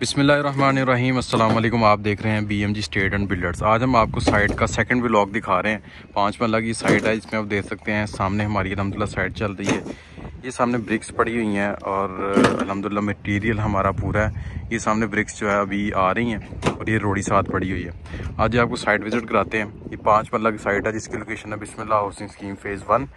बसमिल आप देख रहे हैं B M G state and builders आज हम आपको साइट का सेकंड व्लॉग दिखा रहे हैं पाँच मल्ला की साइट है इसमें आप देख सकते हैं सामने हमारी अलहमदिल्ला साइट चल रही है ये सामने ब्रिक्स पड़ी हुई हैं और अलहमदिल्ला मटेरियल हमारा पूरा है ये सामने ब्रिक्स जो है अभी आ रही हैं और ये रोड़ी साथ पड़ी हुई है आज ये आपको साइट विज़िट कराते हैं ये पाँच मल्ला की साइट है जिसकी लोकेशन है Bismillah housing scheme phase one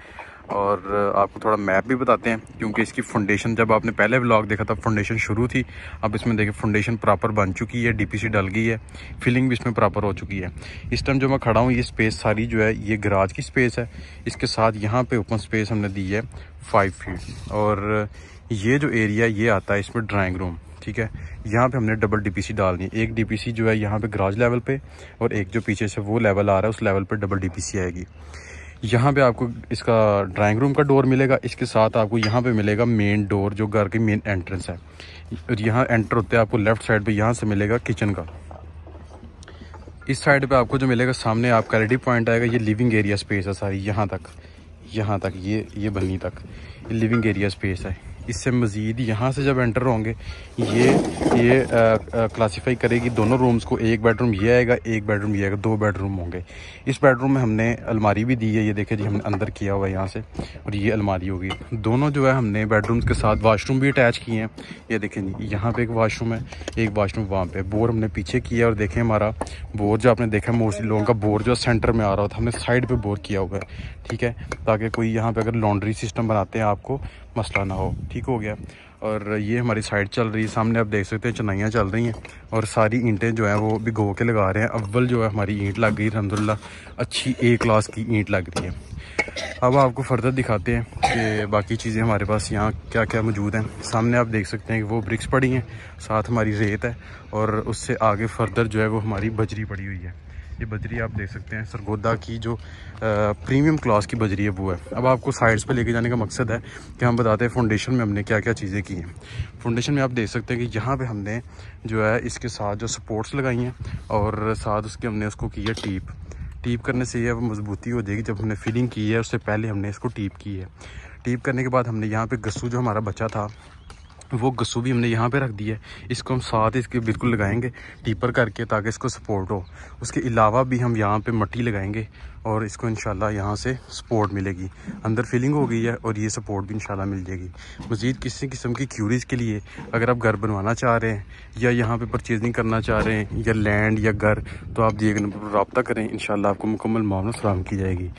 और आपको थोड़ा मैप भी बताते हैं क्योंकि इसकी फाउंडेशन जब आपने पहले ब्लॉग देखा था फाउंडेशन शुरू थी अब इसमें देखिए फाउंडेशन प्रॉपर बन चुकी है डीपीसी डल गई है फिलिंग भी इसमें प्रॉपर हो चुकी है इस टाइम जो मैं खड़ा हूँ ये स्पेस सारी जो है ये गराज की स्पेस है इसके साथ यहाँ पर ओपन स्पेस हमने दी है फाइव फीट और ये जो एरिया ये आता है इसमें ड्राइंग रूम ठीक है यहाँ पे हमने डबल डीपीसी डालनी है एक डीपीसी जो है यहाँ पे ग्राज लेवल पे और एक जो पीछे से वो लेवल आ रहा है उस लेवल पे डबल डीपीसी आएगी यहाँ पे आपको इसका ड्राइंग रूम का डोर मिलेगा इसके साथ आपको यहाँ पे मिलेगा मेन डोर जो घर की मेन एंट्रेंस है और यहाँ एंटर होते हैं आपको लेफ्ट साइड पे यहाँ से मिलेगा किचन का इस साइड पे आपको जो मिलेगा सामने आपका एल पॉइंट आएगा ये लिविंग एरिया स्पेस है सारी यहाँ तक यहाँ तक ये ये बनी तक लिविंग एरिया स्पेस है इससे मज़ीद यहाँ से जब एंटर होंगे ये ये क्लासीफाई करेगी दोनों रूम्स को एक बेडरूम ये आएगा एक बेडरूम ये आएगा दो बेडरूम होंगे इस बेडरूम में हमने अलमारी भी दी है ये देखे जी हमने अंदर किया हुआ है यहाँ से और ये अलमारी होगी दोनों जो है हमने बेडरूम्स के साथ वाशरूम भी अटैच किए हैं ये देखें जी यहाँ पर एक वाशरूम है एक वाशरूम वहाँ पर बोर हमने पीछे किया और देखें हमारा बोर जो आपने देखा मोस्टली लोगों का बोर जो सेंटर में आ रहा था हमने साइड पर बोर किया हुआ है ठीक है ताकि कोई यहाँ पर अगर लॉन्ड्री सिस्टम बनाते हैं आपको मसला ना हो ठीक ठीक हो गया और ये हमारी साइड चल रही है सामने आप देख सकते हैं चनाइयाँ चल रही हैं और सारी ईंटें जो हैं वो भिगो के लगा रहे हैं अव्वल जो है हमारी ईंट लग गई अलहमदिल्ला अच्छी ए क्लास की ईंट लग रही है अब आपको फर्दर दिखाते हैं कि बाकी चीज़ें हमारे पास यहाँ क्या क्या मौजूद हैं सामने आप देख सकते हैं कि वो ब्रिक्स पड़ी हैं साथ हमारी रेत है और उससे आगे फर्दर जो है वो हमारी बजरी पड़ी हुई है ये बजरी आप देख सकते हैं सरगोदा की जो प्रीमियम क्लास की बजरी है वो है अब आपको साइड्स पर लेके जाने का मकसद है कि हम बताते हैं फाउंडेशन में हमने क्या क्या चीज़ें की हैं फाउंडेशन में आप देख सकते हैं कि यहाँ पे हमने जो है इसके साथ जो सपोर्ट्स लगाई हैं और साथ उसके हमने उसको की है टीप टीप करने से यह मजबूती हो जाएगी जब हमने फिलिंग की है उससे पहले हमने इसको टीप की है टीप करने के बाद हमने यहाँ पर गस्सू जो हमारा बचा था वो गस्सू भी हमने यहाँ पे रख दिया है इसको हम साथ इसके बिल्कुल लगाएंगे टीपर करके ताकि इसको सपोर्ट हो उसके अलावा भी हम यहाँ पे मट्टी लगाएंगे और इसको इंशाल्लाह यहाँ से सपोर्ट मिलेगी अंदर फिलिंग हो गई है और ये सपोर्ट भी इंशाल्लाह मिल जाएगी मज़ीद किसी किस्म की क्यूरीज के लिए अगर आप घर बनवाना चाह रहे हैं या यहाँ पर परचेजिंग करना चाह रहे हैं या लैंड या घर तो आप दिए गए नंबर पर रबता करें इन आपको मुकम्मल मामला फ्राहम की जाएगी